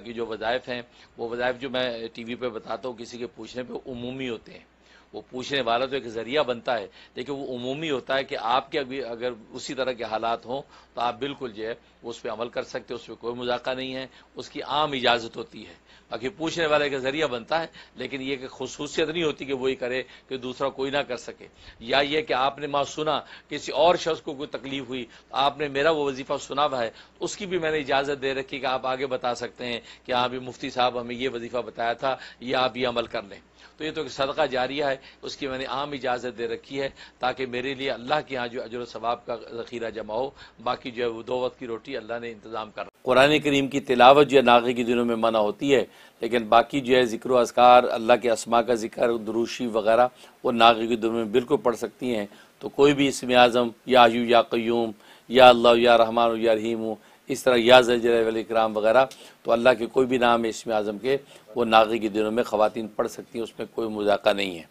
की जो वज़ायफ़ हैं वो वज़ायफ़ जो मैं टी वी पर बताता हूँ किसी के पूछने पर उमूमी होते हैं वो पूछने वाला तो एक जरिया बनता है लेकिन वो उमूमी होता है कि आपके अभी अगर उसी तरह के हालात हों तो आप बिल्कुल जो है उस पर अमल कर सकते हो उस पर कोई मजाका नहीं है उसकी आम इजाज़त होती है बाकी पूछने वाले का जरिया बनता है लेकिन ये कि खसूसियत नहीं होती कि वही करे कि दूसरा कोई ना कर सके या ये कि आपने माँ सुना किसी और शख्स को कोई तकलीफ हुई तो आपने मेरा वो वजीफ़ा सुना हुआ है उसकी भी मैंने इजाज़त दे रखी कि आप आगे बता सकते हैं कि हाँ भी मुफ्ती साहब हमें ये वजीफ़ा बताया था ये आप ये अमल कर लें तो ये तो एक सदका जारिया है उसकी मैंने आम इजाज़त दे रखी है ताकि मेरे लिए अल्लाह के यहाँ जो अजर सवाब का ज़खीरा जमा हो बाकी जो है वो दो वक्त की रोटी अल्लाह ने इंतज़ाम कर कुरान करीम की तिलावत जो है नागे के दिनों में मना होती है लेकिन बाकी जो है जिक्र असकार अल्लाह के असमा का जिक्र दरूशी वगैरह वो नागे के दिनों में बिल्कुल पढ़ सकती हैं तो कोई भी इसम आज़म या यू या क्यूम या अल्लाह या रहमान या रहीम इस तरह या जलकराम वगैरह तो अल्लाह के कोई भी नाम है इसम आज़म के वो नागे के दिनों में ख़वान पढ़ सकती हैं उसमें कोई मुजाका नहीं है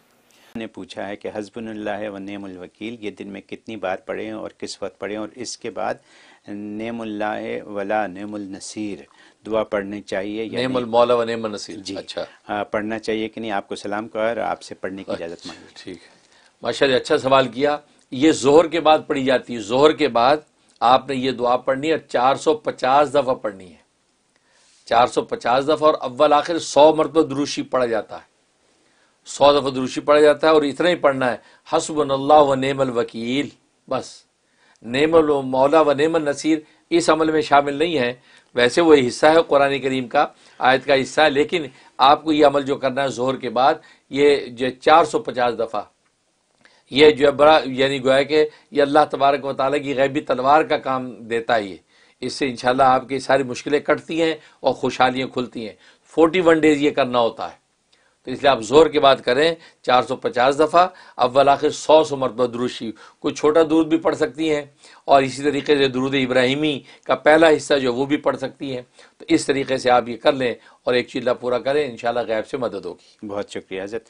ने पूछा है कि हजबुल्ला व वकील ये दिन में कितनी बार हैं और किस वक्त पढ़ें और इसके बाद नेमुल्ला वला नेमुल नसीर दुआ पढ़नी चाहिए या नेमुल मौला व नेमुल नसीर जी अच्छा आ, पढ़ना चाहिए कि नहीं आपको सलाम कर आपसे पढ़ने की इजाज़त मांगी अच्छा, ठीक है माशा अच्छा सवाल किया ये जोहर के बाद पढ़ी जाती है जोहर के बाद आपने ये दुआ पढ़नी है चार सौ पचास दफ़ा पढ़नी है चार सौ पचास दफ़ा और अव्वल आखिर सौ मरतब दुरुशी पढ़ा जाता है सौ दफ़ा दुरुशी पढ़ा जाता है और इतना ही पढ़ना है हसब अल्लाह व नेमल वकील बस नेमल मौला व नेमल नसीर इस अमल में शामिल नहीं है वैसे वो हिस्सा है कुरान करीम का आयत का हिस्सा है लेकिन आपको ये अमल जो करना है जोर के बाद ये जो चार सौ पचास दफ़ा ये जो है बड़ा यानी गोया कि ये अल्लाह तबारक वाली की गैबी तलवार का काम देता है ये इससे शाला आपकी सारी मुश्किलें कटती हैं और खुशहालियाँ खुलती हैं फोर्टी वन डेज़ ये करना होता है तो इसलिए आप जोर की बात करें 450 दफ़ा अव्वल आखिर सौ सौ मरतबा दुरुशी कोई छोटा दूर भी पढ़ सकती हैं और इसी तरीके से दुरुद इब्राहिमी का पहला हिस्सा जो वो भी पढ़ सकती हैं तो इस तरीके से आप ये कर लें और एक चिल्ला पूरा करें इन गैब से मदद होगी बहुत शुक्रिया हजरत